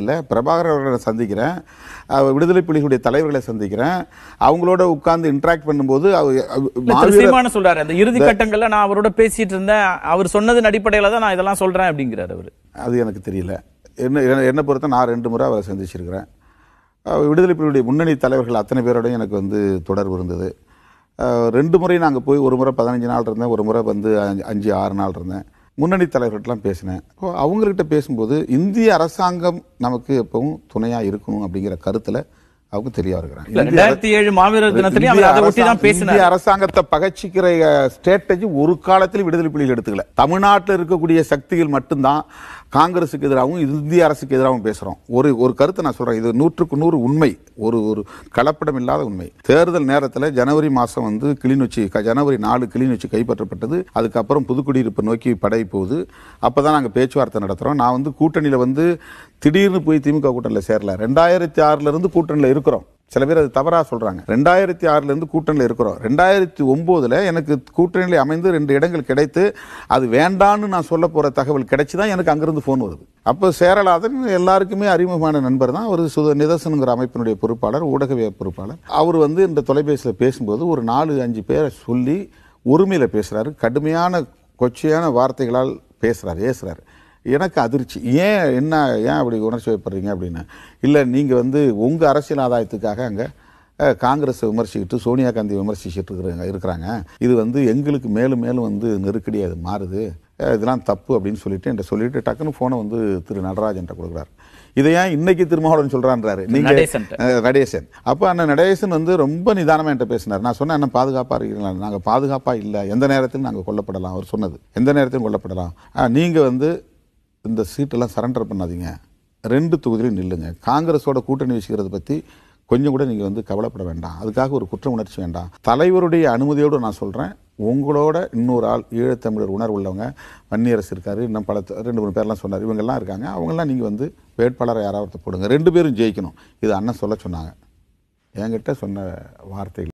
இல்லை பிரபாகர் அவர்களை சந்திக்கிறேன் விடுதலை புலிகளுடைய தலைவர்களை சந்திக்கிறேன் அவங்களோட உட்கார்ந்து இன்ட்ராக்ட் பண்ணும்போது அவர் சொல்றாரு அந்த இறுதி கட்டங்களில் நான் அவரோட பேசிட்டு இருந்தேன் அவர் சொன்னதன் அடிப்படையில் தான் நான் இதெல்லாம் சொல்றேன் அப்படிங்கிறார் அவர் அது எனக்கு தெரியல என்ன என்னை பொறுத்த நான் ரெண்டு முறை அவரை சந்திச்சிருக்கிறேன் விடுதலை புலிகளுடைய முன்னணி தலைவர்கள் அத்தனை பேரோடையும் எனக்கு வந்து தொடர்பு இருந்தது ரெண்டு முறை நாங்கள் போய் ஒரு முறை பதினஞ்சு நாள் இருந்தேன் ஒரு முறை வந்து அஞ்சு ஆறு நாள் இருந்தேன் முன்னணி தலைவர்கள்லாம் பேசினேன் இப்போ அவங்கக்கிட்ட பேசும்போது இந்திய அரசாங்கம் நமக்கு எப்பவும் துணையாக இருக்கணும் அப்படிங்கிற கருத்தில் அவங்க தெளிவா இந்திய அரசாங்கத்தை பகச்சிக்கிற ஸ்ட்ராட்டஜி ஒரு காலத்தில் விடுதலை புலிகள் எடுத்துக்கல தமிழ்நாட்டில் இருக்கக்கூடிய சக்திகள் மட்டும்தான் காங்கிரஸுக்கு எதிராகவும் இந்திய அரசுக்கு எதிராகவும் பேசுகிறோம் ஒரு ஒரு கருத்தை நான் சொல்கிறேன் இது நூற்றுக்கு நூறு உண்மை ஒரு ஒரு கலப்படம் இல்லாத உண்மை தேர்தல் நேரத்தில் ஜனவரி மாதம் வந்து கிளிநொச்சி ஜனவரி நாலு கிளிநொச்சி கைப்பற்றப்பட்டது அதுக்கப்புறம் புதுக்குடியிருப்பு நோக்கி படை போகுது அப்போ தான் நாங்கள் பேச்சுவார்த்தை நடத்துகிறோம் நான் வந்து கூட்டணியில் வந்து திடீர்னு போய் திமுக கூட்டணியில் சேரல ரெண்டாயிரத்தி ஆறிலிருந்து கூட்டணியில் இருக்கிறோம் சில பேர் அது தவறாக சொல்கிறாங்க ரெண்டாயிரத்தி ஆறுலேருந்து கூட்டணியில் இருக்கிறோம் ரெண்டாயிரத்தி ஒம்போதில் எனக்கு கூட்டணியில் அமைந்து ரெண்டு இடங்கள் கிடைத்து அது வேண்டான்னு நான் சொல்ல போகிற தகவல் கிடைச்சி தான் எனக்கு அங்கேருந்து ஃபோன் வருது அப்போ சேரலாதன் எல்லாருக்குமே அறிமுகமான நண்பர் தான் ஒரு சுத நிதர்சனங்கிற அமைப்பினுடைய பொறுப்பாளர் ஊடகவிய பொறுப்பாளர் அவர் வந்து இந்த தொலைபேசியில் பேசும்போது ஒரு நாலு அஞ்சு பேரை சொல்லி உரிமையில் பேசுகிறாரு கடுமையான கொச்சையான வார்த்தைகளால் பேசுகிறார் ஏசுகிறார் எனக்கு அதிர்ச்சி ஏன் என்ன ஏன் அப்படி உணர்ச்சி வைப்படுறீங்க அப்படின்னு இல்லை நீங்கள் வந்து உங்கள் அரசியல் ஆதாயத்துக்காக அங்கே காங்கிரஸ் விமர்சிக்கிட்டு சோனியா காந்தி விமர்சிச்சுட்டு இருக்கிறாங்க இருக்கிறாங்க இது வந்து எங்களுக்கு மேலும் மேலும் வந்து நெருக்கடி அது மாறுது இதெல்லாம் தப்பு அப்படின்னு சொல்லிட்டு என்கிட்ட சொல்லிட்டு டக்குன்னு ஃபோனை வந்து திரு நடராஜன் கொடுக்குறாரு இதை ஏன் இன்னைக்கு திருமாவளவன் சொல்கிறான்றாரு நீங்கள் நடேசன் அப்போ அண்ணன் நடேசன் வந்து ரொம்ப நிதானமாக என்கிட்ட பேசினார் நான் சொன்ன அண்ணன் பாதுகாப்பாக இருக்கிறீங்களா நாங்கள் பாதுகாப்பாக இல்லை எந்த நேரத்திலும் நாங்கள் கொல்லப்படலாம் அவர் சொன்னது எந்த நேரத்திலும் கொல்லப்படலாம் நீங்கள் வந்து இந்த சீட்டெல்லாம் சரண்டர் பண்ணாதீங்க ரெண்டு தொகுதியிலும் நில்லுங்க காங்கிரஸோட கூட்டணி வச்சுக்கிறத பற்றி கொஞ்சம் கூட நீங்கள் வந்து கவலைப்பட வேண்டாம் அதுக்காக ஒரு குற்ற உணர்ச்சி வேண்டாம் தலைவருடைய அனுமதியோடு நான் சொல்கிறேன் உங்களோட இன்னொரு ஆள் ஈழத்தமிழர் உணர்வு உள்ளவங்க வன்னியரசு இருக்கார் இன்னும் பல ரெண்டு மூணு பேர்லாம் சொன்னார் இவங்கெல்லாம் இருக்காங்க அவங்கெல்லாம் நீங்கள் வந்து வேட்பாளரை யாராவது போடுங்க ரெண்டு பேரும் ஜெயிக்கணும் இது அண்ணன் சொல்ல சொன்னாங்க என்கிட்ட சொன்ன வார்த்தை